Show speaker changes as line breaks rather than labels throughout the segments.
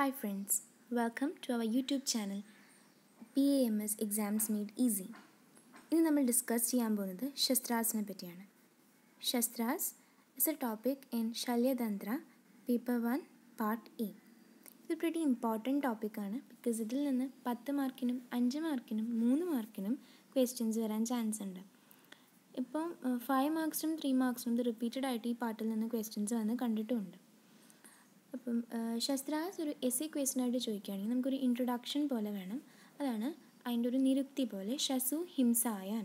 Hi friends, welcome to our YouTube channel P A M S exams made easy ഇനി നമ്മൾ discuss ചെയ്യാൻ പോകുന്നത് ശസ്ത്രാസിനെ പറ്റിയാണ് shastras is a topic in Shalyatantra paper one part A ഇത് pretty important ടോപ്പിക്കാണ് because ഇതിൽ നിന്ന് പത്ത് മാർക്കിനും അഞ്ച് മാർക്കിനും മൂന്ന് മാർക്കിനും ക്വസ്റ്റ്യൻസ് വരാൻ ചാൻസ് ഉണ്ട് ഇപ്പം ഫൈവ് മാർക്സിനും ത്രീ മാർക്സിനും ഇത് റിപ്പീറ്റഡ് ആയിട്ട് ഈ പാർട്ടിൽ നിന്ന് ക്വസ്റ്റ്യൻസ് വന്ന് കണ്ടിട്ടുമുണ്ട് അപ്പം ശസ്ത്രാസ് ഒരു എസ് എ ക്വസ്റ്റൻ ആയിട്ട് ചോദിക്കുകയാണെങ്കിൽ നമുക്കൊരു ഇൻട്രൊഡക്ഷൻ പോലെ വേണം അതാണ് അതിൻ്റെ ഒരു നിരുക്തി പോലെ ഷസു ഹിംസായാൻ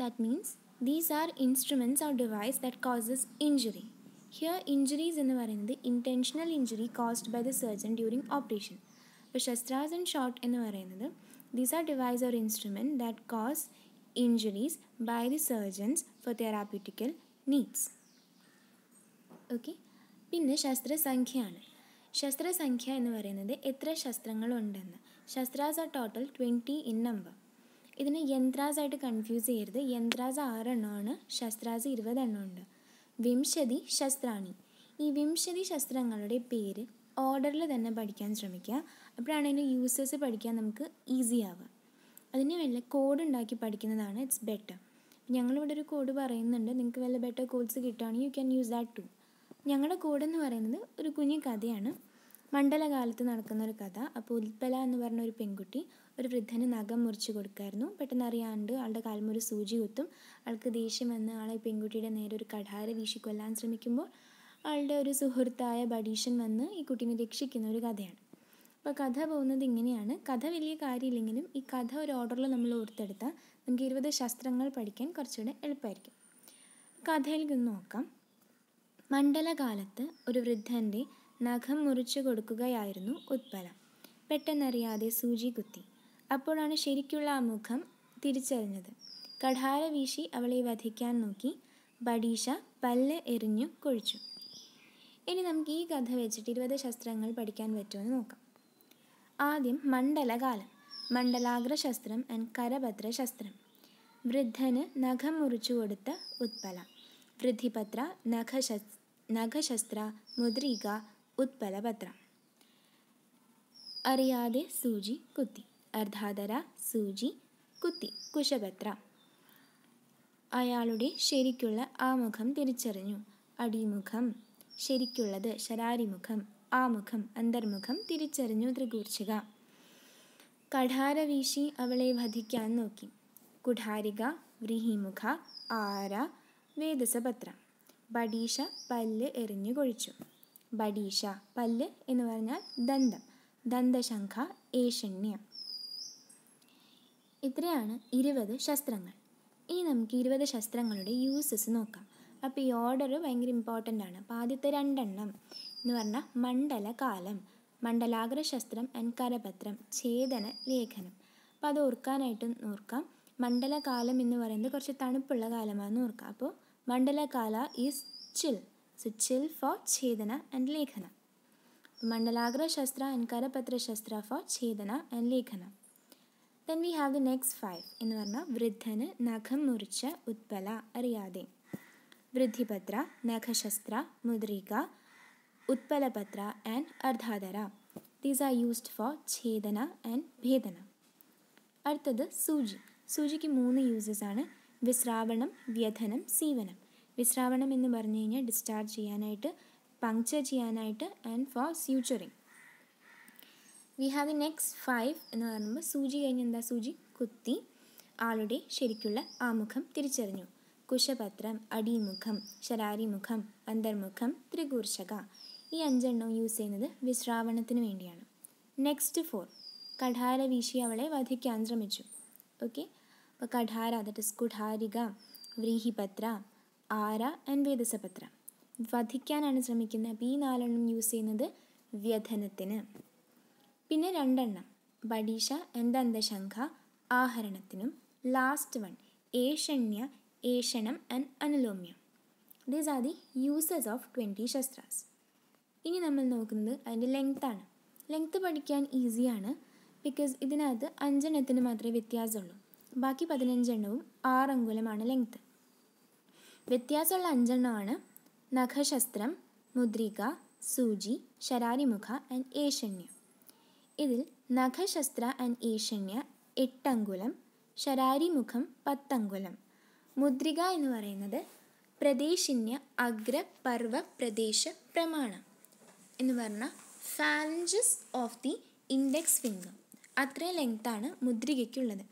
that means these are instruments are device that causes injury here injuries എന്ന് പറയുന്നത് intentional injury caused by the surgeon during operation അപ്പോൾ ശസ്ത്രാസ് ആൻഡ് ഷോർട്ട് എന്ന് പറയുന്നത് these are device or instrument that cause injuries by the surgeons for therapeutical needs okay പിന്നെ ശസ്ത്രസംഖ്യയാണ് ശസ്ത്രസംഖ്യ എന്ന് പറയുന്നത് എത്ര ശസ്ത്രങ്ങളുണ്ടെന്ന് ഉണ്ടെന്ന് are total twenty in number ഇതിനെ യന്ത്രാസ് ആയിട്ട് കൺഫ്യൂസ് ചെയ്യരുത് യന്ത്രാസ് ആറെണ്ണമാണ് ശസ്ത്രാസ് ഇരുപതെണ്ണം ഉണ്ട് വിംശതി ശസ്ത്രാണി ഈ വിംശതി ശസ്ത്രങ്ങളുടെ പേര് ഓർഡറിൽ തന്നെ പഠിക്കാൻ ശ്രമിക്കുക അപ്പോഴാണ് അതിൻ്റെ യൂസേഴ്സ് പഠിക്കാൻ നമുക്ക് ഈസി ആവുക അതിന് വല്ല കോഡ് ഉണ്ടാക്കി പഠിക്കുന്നതാണ് ഇറ്റ്സ് ബെറ്റർ ഞങ്ങളിവിടെ ഒരു കോഡ് പറയുന്നുണ്ട് നിങ്ങൾക്ക് വല്ല ബെറ്റർ കോഡ്സ് കിട്ടുകയാണെങ്കിൽ you can use that to ഞങ്ങളുടെ കൂടെന്ന് പറയുന്നത് ഒരു കുഞ്ഞു കഥയാണ് മണ്ഡലകാലത്ത് നടക്കുന്ന ഒരു കഥ അപ്പോൾ ഉൽപ്പല എന്ന് പറഞ്ഞ ഒരു പെൺകുട്ടി ഒരു വൃദ്ധന് നഖം മുറിച്ച് കൊടുക്കായിരുന്നു പെട്ടെന്ന് അറിയാണ്ട് ആളുടെ കാൽമൊരു സൂചി കുത്തും ആൾക്ക് ദേഷ്യം വന്ന് ആളെ പെൺകുട്ടിയുടെ നേരെ ഒരു കഠാര വീശി കൊല്ലാൻ ശ്രമിക്കുമ്പോൾ ആളുടെ ഒരു സുഹൃത്തായ ബഡീഷൻ വന്ന് ഈ കുട്ടീനെ രക്ഷിക്കുന്ന ഒരു കഥയാണ് അപ്പോൾ കഥ പോകുന്നത് ഇങ്ങനെയാണ് കഥ വലിയ കാര്യമില്ലെങ്കിലും ഈ കഥ ഒരു ഓർഡറിൽ നമ്മൾ ഓർത്തെടുത്താൽ നമുക്ക് ഇരുപത് ശസ്ത്രങ്ങൾ പഠിക്കാൻ കുറച്ചുകൂടെ എളുപ്പമായിരിക്കും നിന്ന് നോക്കാം മണ്ഡലകാലത്ത് ഒരു വൃദ്ധൻ്റെ നഖം മുറിച്ചു കൊടുക്കുകയായിരുന്നു ഉത്പലം പെട്ടെന്നറിയാതെ സൂചി കുത്തി അപ്പോഴാണ് ശരിക്കുള്ള ആ മുഖം തിരിച്ചറിഞ്ഞത് കഠാര വീശി അവളെ വധിക്കാൻ നോക്കി ബഡീഷ പല്ല് എറിഞ്ഞു കൊഴിച്ചു ഇനി നമുക്ക് ഈ കഥ വെച്ചിട്ട് ഇരുപത് ശസ്ത്രങ്ങൾ പഠിക്കാൻ പറ്റുമെന്ന് നോക്കാം ആദ്യം മണ്ഡലകാലം മണ്ഡലാഗ്ര ശസ്ത്രം ആൻഡ് കരഭദ്ര ശസ്ത്രം വൃദ്ധന് നഖം മുറിച്ചു കൊടുത്ത ഉത്പല വൃദ്ധിപത്ര നഖശസ് നഖശസ്ത്ര മുദ്രിക ഉത്പലപത്ര അറിയാതെ സൂചി കുത്തി അർദ്ധാതര സൂചി കുത്തി കുശപത്ര അയാളുടെ ശരിക്കുള്ള ആമുഖം തിരിച്ചറിഞ്ഞു അടിമുഖം ശരിക്കുള്ളത് ശരാരിമുഖം ആമുഖം അന്തർമുഖം തിരിച്ചറിഞ്ഞു ത്രികൂർച്ചിക കഠാര വീശി അവളെ വധിക്കാൻ നോക്കി കുഠാരിക വ്രീഹിമുഖ ആര വേദസപത്രം ബഡീഷ പല്ല് എറിഞ്ഞു കൊഴിച്ചു ബഡീഷ പല്ല് എന്ന് പറഞ്ഞാൽ ദന്തം ദന്തശംഖ ഏഷണ്യം ഇത്രയാണ് ഇരുപത് ശസ്ത്രങ്ങൾ ഇനി നമുക്ക് ഇരുപത് ശസ്ത്രങ്ങളുടെ യൂസസ് നോക്കാം അപ്പോൾ ഈ ഓർഡർ ഭയങ്കര ഇമ്പോർട്ടൻ്റ് ആണ് അപ്പോൾ ആദ്യത്തെ രണ്ടെണ്ണം എന്ന് പറഞ്ഞാൽ മണ്ഡലകാലം മണ്ഡലാഗ്ര ശസ്ത്രം ആൻഡ് കരപത്രം ഛേദന ലേഖനം അപ്പോൾ അത് ഓർക്കാനായിട്ട് ഓർക്കാം മണ്ഡലകാലം എന്ന് പറയുന്നത് കുറച്ച് തണുപ്പുള്ള കാലമാണെന്ന് ഓർക്കാം അപ്പോൾ Mandala Kala is chill. So chill for Chedana and Lekhana. Mandalagra Shastra and Karapatra Shastra for Chedana and Lekhana. Then we have the next five. എന്ന് പറഞ്ഞാൽ വൃദ്ധന് Utpala Ariyade. Vridhipatra, അറിയാതെ Mudrika, നഖശസ്ത്ര മുദ്രിക ഉത്പലപത്ര ആൻഡ് അർദ്ധാധര ദീസ് ആർ യൂസ്ഡ് ഫോർ ഛേദന and ഭേദന Suji സൂചി സൂചിക്ക് മൂന്ന് യൂസസ് ആണ് വിശ്രാവണം വ്യഥനം സീവനം വിശ്രാവണം എന്ന് പറഞ്ഞു കഴിഞ്ഞാൽ ഡിസ്ചാർജ് ചെയ്യാനായിട്ട് പങ്ക്ചർ ചെയ്യാനായിട്ട് and for suturing we have the next five എന്ന് പറയുമ്പോൾ സൂചി കഴിഞ്ഞ് എന്താ സൂചി കുത്തി ആളുടെ ശരിക്കുള്ള ആമുഖം തിരിച്ചറിഞ്ഞു കുശപത്രം അടിമുഖം ശരാരിമുഖം അന്തർമുഖം ത്രികൂർഷക ഈ അഞ്ചെണ്ണവും യൂസ് ചെയ്യുന്നത് വിശ്രാവണത്തിന് വേണ്ടിയാണ് നെക്സ്റ്റ് ഫോർ കഠാര വീശി അവളെ വധിക്കാൻ ശ്രമിച്ചു ഓക്കെ അപ്പോൾ കഠാര ദറ്റ് ഇസ് കുഠാരിക വ്രീഹിപത്ര ആര ആൻഡ് വേദസപത്ര വധിക്കാനാണ് ശ്രമിക്കുന്നത് അപ്പോൾ ഈ നാലെണ്ണം യൂസ് ചെയ്യുന്നത് വ്യഥനത്തിന് പിന്നെ രണ്ടെണ്ണം ബഡീഷ ആൻഡ് അന്തശംഖ ആഹരണത്തിനും ലാസ്റ്റ് വൺ ഏഷണ്യ ഏഷണം ആൻഡ് അനുലോമ്യം these are the uses of twenty shastras ഇനി നമ്മൾ നോക്കുന്നത് അതിൻ്റെ ലെങ്ത്താണ് ലെങ്ത്ത് പഠിക്കാൻ ഈസിയാണ് ബിക്കോസ് ഇതിനകത്ത് അഞ്ചെണ്ണത്തിന് മാത്രമേ വ്യത്യാസമുള്ളൂ ബാക്കി പതിനഞ്ചെണ്ണവും ആറങ്കുലമാണ് ലെങ്ത്ത് വ്യത്യാസമുള്ള അഞ്ചെണ്ണമാണ് നഖശസ്ത്രം മുദ്രിക സൂചി ശരാരിമുഖ ആൻഡ് ഏഷണ്യ ഇതിൽ നഖശസ്ത്ര ആൻഡ് ഏഷണ്യ എട്ടങ്കുലം ശരാരിമുഖം പത്തങ്കുലം മുദ്രിക എന്ന് പറയുന്നത് പ്രദേശിന്യ അഗ്ര പർവ പ്രദേശ പ്രമാണം എന്ന് പറഞ്ഞാൽ phalanges of the index finger അത്രയും ലെങ്ത്താണ് മുദ്രികയ്ക്കുള്ളത്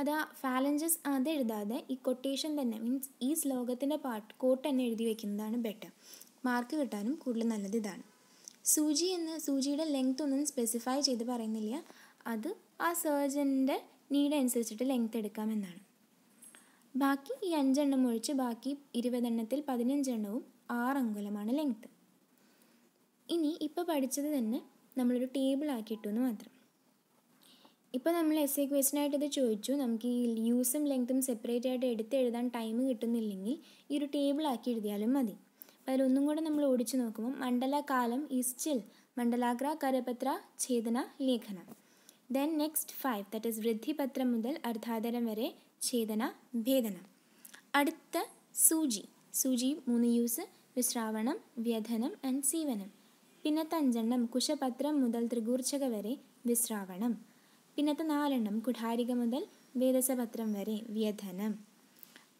അത് ആ ഫാലഞ്ചസ് എഴുതാതെ ഈ കൊട്ടേഷൻ തന്നെ മീൻസ് ഈ ശ്ലോകത്തിൻ്റെ പാട്ട് കോട്ട് തന്നെ എഴുതി വയ്ക്കുന്നതാണ് ബെറ്റർ മാർക്ക് കിട്ടാനും കൂടുതൽ നല്ലത് ഇതാണ് സൂചി എന്ന് സൂചിയുടെ ലെങ്ത് ഒന്നും സ്പെസിഫൈ ചെയ്ത് പറയുന്നില്ല അത് ആ സർജൻ്റെ നീഡ് അനുസരിച്ചിട്ട് ലെങ്ത് എടുക്കാമെന്നാണ് ബാക്കി ഈ അഞ്ചെണ്ണം ഒഴിച്ച് ബാക്കി ഇരുപതെണ്ണത്തിൽ പതിനഞ്ചെണ്ണവും ആറ് അങ്കുലമാണ് ലെങ്ത് ഇനി ഇപ്പോൾ പഠിച്ചത് തന്നെ നമ്മളൊരു ടേബിൾ ആക്കിയിട്ടു എന്ന് മാത്രം ഇപ്പോൾ നമ്മൾ എസ് എ ആയിട്ട് ഇത് ചോദിച്ചു നമുക്ക് ഈ യൂസും ലെങ്ത്തും സെപ്പറേറ്റ് ആയിട്ട് എടുത്ത് എഴുതാൻ ടൈം കിട്ടുന്നില്ലെങ്കിൽ ഈ ഒരു ടേബിൾ ആക്കി എഴുതിയാലും മതി അപ്പോൾ അതിലൊന്നും കൂടെ നമ്മൾ ഓടിച്ചു നോക്കുമ്പോൾ മണ്ഡലകാലം ഇസ്റ്റിൽ മണ്ഡലാഗ്ര കരപത്ര ഛേദന ലേഖന then next five that is വൃദ്ധിപത്രം മുതൽ അർദ്ധാദരം വരെ ഛേദന ഭേദന അടുത്ത സൂചി സൂചി മൂന്ന് യൂസ് വിശ്രാവണം വ്യഥനം ആൻഡ് സീവനം പിന്നത്തെ അഞ്ചെണ്ണം കുശപത്രം മുതൽ ത്രികൂർച്ചക വരെ വിശ്രാവണം പിന്നത്തെ നാലെണ്ണം കുഠാരിക മുതൽ വേദസപത്രം വരെ വ്യധനം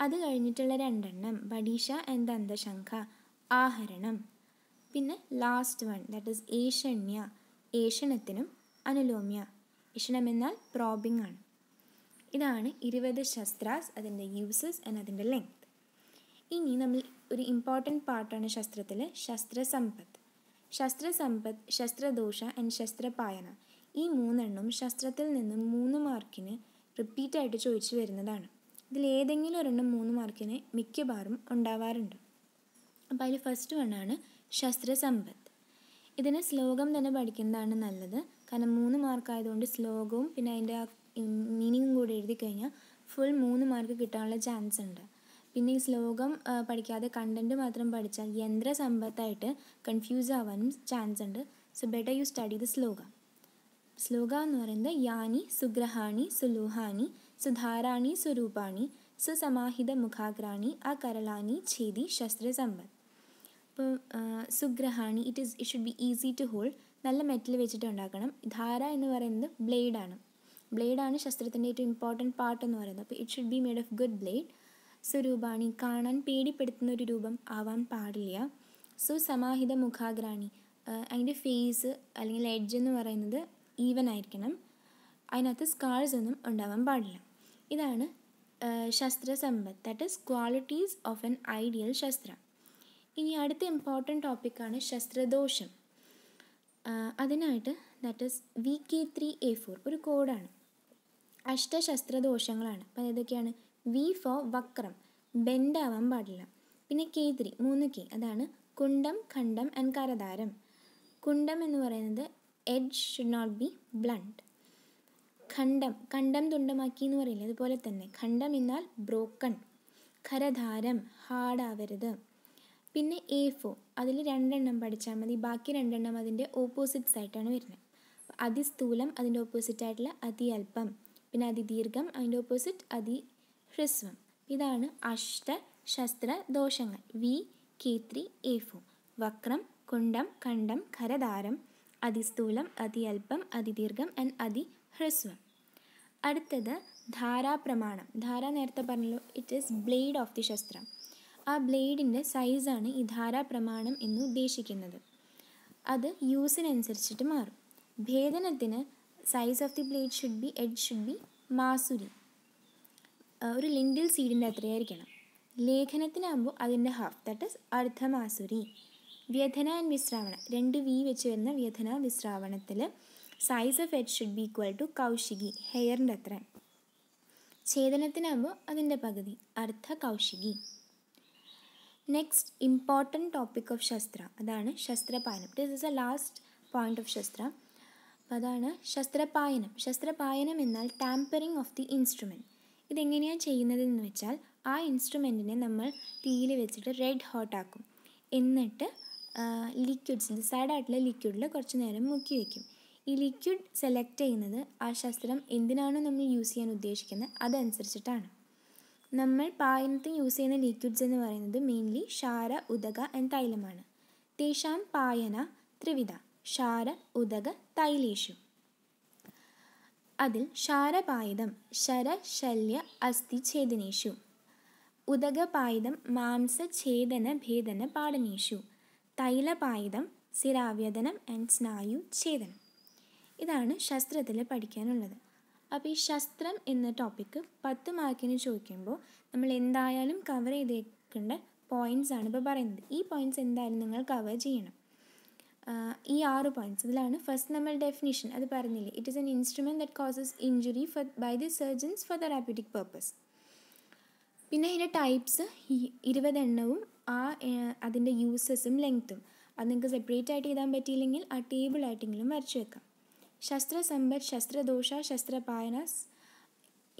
അത് കഴിഞ്ഞിട്ടുള്ള രണ്ടെണ്ണം ബഡീഷ ആൻഡ് അന്തശംഖ ആഹരണം പിന്നെ ലാസ്റ്റ് വൺ ദാറ്റ് ഈസ് ഏഷണ്യ ഏഷണത്തിനും അനുലോമ്യ ഏഷണം എന്നാൽ പ്രോബിംഗ് ആണ് ഇതാണ് ഇരുപത് ശസ്ത്രാസ് അതിൻ്റെ യൂസസ് ആൻഡ് അതിൻ്റെ ലെങ്ത് ഇനി നമ്മൾ ഒരു ഇമ്പോർട്ടൻറ്റ് പാർട്ടാണ് ശസ്ത്രത്തിൽ ശസ്ത്രസമ്പത്ത് ശസ്ത്രസമ്പത്ത് ശസ്ത്രദോഷ ആൻഡ് ശസ്ത്രപായന ഈ മൂന്നെണ്ണവും ശസ്ത്രത്തിൽ നിന്ന് മൂന്ന് മാർക്കിന് റിപ്പീറ്റായിട്ട് ചോദിച്ചു വരുന്നതാണ് ഇതിൽ ഏതെങ്കിലും ഒരെണ്ണം മൂന്ന് മാർക്കിന് മിക്കവാറും ഉണ്ടാവാറുണ്ട് അപ്പോൾ അതിൽ ഫസ്റ്റ് വണ്ണാണ് ശസ്ത്രസമ്പത്ത് ഇതിനെ ശ്ലോകം തന്നെ പഠിക്കുന്നതാണ് നല്ലത് കാരണം മൂന്ന് മാർക്കായതുകൊണ്ട് ശ്ലോകവും പിന്നെ അതിൻ്റെ ആ മീനിങ്ങും കൂടി എഴുതി കഴിഞ്ഞാൽ ഫുൾ മൂന്ന് മാർക്ക് കിട്ടാനുള്ള ചാൻസ് ഉണ്ട് പിന്നെ ഈ ശ്ലോകം പഠിക്കാതെ കണ്ടൻറ്റ് മാത്രം പഠിച്ചാൽ യന്ത്രസമ്പത്തായിട്ട് കൺഫ്യൂസ് ആവാനും ചാൻസ് ഉണ്ട് so better you study the ശ്ലോകം ശ്ലോക എന്ന് പറയുന്നത് യാനി സുഗ്രഹാണി സുലോഹാനി സുധാരാണി സ്വരൂപാണി സുസമാഹിത മുഖാഗ്രാണി അകരളാനി ഛേദി ശസ്ത്രസമ്പത്ത് ഇപ്പോൾ സുഗ്രഹാണി it is it should be easy to hold നല്ല മെറ്റൽ വെച്ചിട്ട് ഉണ്ടാക്കണം ധാര എന്ന് പറയുന്നത് ബ്ലേഡാണ് ബ്ലേഡാണ് ശസ്ത്രത്തിൻ്റെ ഏറ്റവും ഇമ്പോർട്ടൻറ്റ് പാർട്ട് എന്ന് പറയുന്നത് അപ്പോൾ it should be made of good blade സ്വരൂപാണി കാണാൻ പേടിപ്പെടുത്തുന്ന ഒരു രൂപം ആവാൻ പാടില്ല സുസമാഹിത മുഖാഗ്രാണി അതിൻ്റെ ഫേസ് അല്ലെങ്കിൽ എഡ്ജ് എന്ന് പറയുന്നത് ഈവൻ ആയിരിക്കണം അതിനകത്ത് സ്കാൾസ് ഒന്നും ഉണ്ടാവാൻ പാടില്ല ഇതാണ് ശസ്ത്രസമ്പത്ത് that is qualities of an ideal ശസ്ത്രം ഇനി അടുത്ത ഇമ്പോർട്ടൻ്റ് ടോപ്പിക്കാണ് ശസ്ത്രദോഷം അതിനായിട്ട് that is V K three A four ഒരു കോഡാണ് അഷ്ടശസ്ത്രദോഷങ്ങളാണ് അപ്പം ഏതൊക്കെയാണ് വി ഫോർ വക്രം ബെൻഡ് ആവാൻ പാടില്ല പിന്നെ കെ ത്രീ മൂന്ന് കെ അതാണ് കുണ്ടം ഖണ്ഡം ആൻഡ് കരതാരം കുണ്ടം എന്ന് പറയുന്നത് edge should not be blunt ഖണ്ഡം ഖണ്ഡം തുണ്ടമാക്കി എന്ന് പറയില്ലേ അതുപോലെ തന്നെ ഖണ്ഡം എന്നാൽ ബ്രോക്കൺ ഖരധാരം ഹാർഡാവരുത് പിന്നെ എ ഫോ അതിൽ രണ്ടെണ്ണം പഠിച്ചാൽ മതി ബാക്കി രണ്ടെണ്ണം അതിൻ്റെ ഓപ്പോസിറ്റ്സ് ആയിട്ടാണ് വരുന്നത് അതിസ്ഥൂലം അതിൻ്റെ ഓപ്പോസിറ്റ് ആയിട്ടുള്ള അതിഅല്പം പിന്നെ അതിദീർഘം അതിൻ്റെ ഓപ്പോസിറ്റ് അതി ഹ്രസ്വം ഇതാണ് അഷ്ട ശസ്ത്ര ദോഷങ്ങൾ വി കെ ത്രീ എ ഫോ വക്രം കുണ്ടം ഖണ്ഡം ഖരധാരം അതിസ്ഥൂലം അതിഅൽപ്പം അതിദീർഘം ആൻഡ് അതിഹ്രസ്വം അടുത്തത് ധാരാപ്രമാണം ധാര നേരത്തെ പറഞ്ഞല്ലോ it is blade of the ശസ്ത്രം ആ ബ്ലേഡിൻ്റെ സൈസാണ് ഈ ധാരാപ്രമാണം എന്ന് ഉദ്ദേശിക്കുന്നത് അത് യൂസിനനുസരിച്ചിട്ട് മാറും ഭേദനത്തിന് size of the blade should be എഡ് ഷുഡ് ബി മാസുരി ഒരു ലിൻഡിൽ സീഡിൻ്റെ അത്രയായിരിക്കണം ലേഖനത്തിനാകുമ്പോൾ അതിൻ്റെ ഹാഫ് ദാറ്റ് ഇസ് അർദ്ധമാസുരി വ്യഥന ആൻഡ് വിശ്രാവണ രണ്ട് വി വെച്ച് വരുന്ന വ്യഥന വിശ്രാവണത്തിൽ size of head should be equal to കൗശികി ഹെയറിൻ്റെ അത്ര ഛേദനത്തിനാകുമ്പോൾ അതിൻ്റെ പകുതി അർത്ഥ കൗശികി നെക്സ്റ്റ് ഇമ്പോർട്ടൻറ്റ് ടോപ്പിക് ഓഫ് ശസ്ത്ര അതാണ് ശസ്ത്രപായനം this is a last point of ശസ്ത്ര അപ്പോൾ അതാണ് ശസ്ത്രപായനം ശസ്ത്രപായനം എന്നാൽ ടാമ്പറിങ് ഓഫ് ദി ഇൻസ്ട്രുമെൻറ്റ് ഇതെങ്ങനെയാണ് ചെയ്യുന്നതെന്ന് വെച്ചാൽ ആ ഇൻസ്ട്രുമെൻറ്റിനെ നമ്മൾ തീയിൽ വെച്ചിട്ട് റെഡ് ഹോട്ടാക്കും എന്നിട്ട് ലിക്വിഡ്സ് ഡിസൈഡായിട്ടുള്ള ലിക്വിഡിൽ കുറച്ച് നേരം മുക്കി വയ്ക്കും ഈ ലിക്വിഡ് സെലക്ട് ചെയ്യുന്നത് ആ ശസ്ത്രം എന്തിനാണോ നമ്മൾ യൂസ് ചെയ്യാൻ ഉദ്ദേശിക്കുന്നത് അതനുസരിച്ചിട്ടാണ് നമ്മൾ പായനത്തിന് യൂസ് ചെയ്യുന്ന ലിക്വിഡ്സ് എന്ന് പറയുന്നത് മെയിൻലി ഷാര ഉദക ആൻഡ് തൈലമാണ് തേശാം പായന ത്രിവിധ ഷാര ഉദക തൈലേഷു അതിൽ ക്ഷാരപായുധം ശര ശല്യ അസ്ഥി ഛേദനേഷു ഉദകപായുധം മാംസ ഭേദന പാടനേഷു തൈലപായുധം സ്ഥിരാവ്യതനം ആൻഡ് സ്നായു ഛേദനം ഇതാണ് ശസ്ത്രത്തിൽ പഠിക്കാനുള്ളത് അപ്പോൾ ഈ ശസ്ത്രം എന്ന ടോപ്പിക്ക് പത്ത് മാർക്കിന് ചോദിക്കുമ്പോൾ നമ്മൾ എന്തായാലും കവർ ചെയ്തേക്കേണ്ട പോയിൻറ്സ് ആണ് ഇപ്പോൾ പറയുന്നത് ഈ പോയിൻറ്സ് എന്തായാലും നിങ്ങൾ കവർ ചെയ്യണം ഈ ആറ് പോയിൻറ്റ്സ് ഇതിലാണ് ഫസ്റ്റ് നമ്മൾ ഡെഫിനിഷൻ അത് പറഞ്ഞില്ലേ it is an instrument that causes injury for by the surgeons for therapeutic purpose പിന്നെ അതിൻ്റെ ടൈപ്സ് ഇരുപതെണ്ണവും ആ അതിൻ്റെ യൂസസും ലെങ്ത്തും അത് നിങ്ങൾക്ക് സെപ്പറേറ്റ് ആയിട്ട് എഴുതാൻ പറ്റിയില്ലെങ്കിൽ ആ ടേബിൾ ആയിട്ടെങ്കിലും വരച്ചു വെക്കാം ശസ്ത്രസമ്പത് ശസ്ത്രദോഷ ശസ്ത്രപായന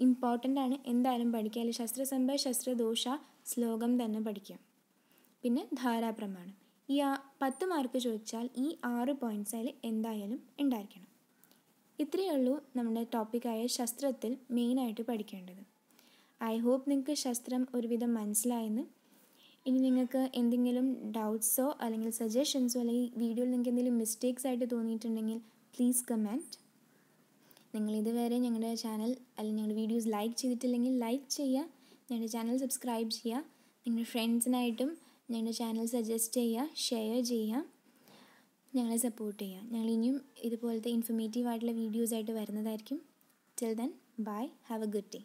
ഇമ്പോർട്ടൻ്റ് ആണ് എന്തായാലും പഠിക്കുക അല്ലെങ്കിൽ ശസ്ത്രസമ്പത് ശസ്ത്രദോഷ ശ്ലോകം തന്നെ പഠിക്കാം പിന്നെ ധാരാപ്രമാണം ഈ ആ പത്ത് മാർക്ക് ചോദിച്ചാൽ ഈ ആറ് പോയിൻറ്റ്സ് അതിൽ എന്തായാലും ഉണ്ടായിരിക്കണം ഇത്രയേ ഉള്ളൂ നമ്മുടെ ടോപ്പിക്കായ ശസ്ത്രത്തിൽ മെയിനായിട്ട് പഠിക്കേണ്ടത് ഐ ഹോപ്പ് നിങ്ങൾക്ക് ശസ്ത്രം ഒരുവിധം മനസ്സിലായെന്ന് ഇനി നിങ്ങൾക്ക് എന്തെങ്കിലും ഡൗട്ട്സോ അല്ലെങ്കിൽ സജഷൻസോ അല്ലെങ്കിൽ വീഡിയോയിൽ നിങ്ങൾക്ക് എന്തെങ്കിലും മിസ്റ്റേക്സ് ആയിട്ട് തോന്നിയിട്ടുണ്ടെങ്കിൽ പ്ലീസ് കമൻറ്റ് ഇതുവരെ ഞങ്ങളുടെ ചാനൽ അല്ലെങ്കിൽ ഞങ്ങളുടെ വീഡിയോസ് ലൈക്ക് ചെയ്തിട്ടില്ലെങ്കിൽ ലൈക്ക് ചെയ്യുക ഞങ്ങളുടെ ചാനൽ സബ്സ്ക്രൈബ് ചെയ്യുക നിങ്ങളുടെ ഫ്രണ്ട്സിനായിട്ടും ഞങ്ങളുടെ ചാനൽ സജസ്റ്റ് ചെയ്യുക ഷെയർ ചെയ്യുക ഞങ്ങളെ സപ്പോർട്ട് ചെയ്യുക ഞങ്ങൾ ഇനിയും ഇതുപോലത്തെ ഇൻഫർമേറ്റീവ് ആയിട്ടുള്ള വീഡിയോസായിട്ട് വരുന്നതായിരിക്കും till then bye have a good day